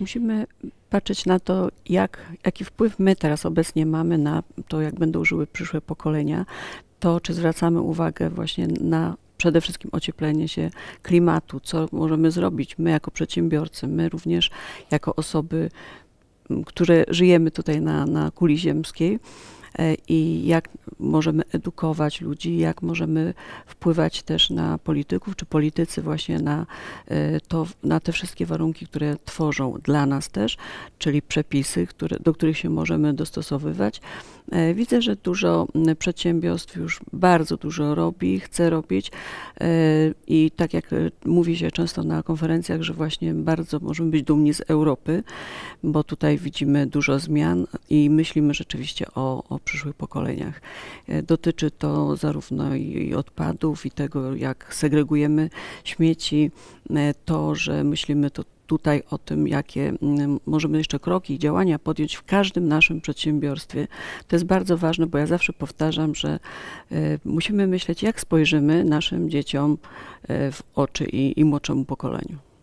Musimy patrzeć na to, jak, jaki wpływ my teraz obecnie mamy na to, jak będą żyły przyszłe pokolenia. To, czy zwracamy uwagę właśnie na przede wszystkim ocieplenie się klimatu, co możemy zrobić my jako przedsiębiorcy, my również jako osoby, które żyjemy tutaj na, na kuli ziemskiej E, i jak możemy edukować ludzi, jak możemy wpływać też na polityków, czy politycy właśnie na, e, to, na te wszystkie warunki, które tworzą dla nas też, czyli przepisy, które, do których się możemy dostosowywać, E, widzę, że dużo przedsiębiorstw już bardzo dużo robi, chce robić e, i tak jak e, mówi się często na konferencjach, że właśnie bardzo możemy być dumni z Europy, bo tutaj widzimy dużo zmian i myślimy rzeczywiście o, o przyszłych pokoleniach. Dotyczy to zarówno i odpadów, i tego, jak segregujemy śmieci, to, że myślimy to tutaj o tym, jakie mm, możemy jeszcze kroki i działania podjąć w każdym naszym przedsiębiorstwie. To jest bardzo ważne, bo ja zawsze powtarzam, że e, musimy myśleć, jak spojrzymy naszym dzieciom e, w oczy i, i młodszemu pokoleniu.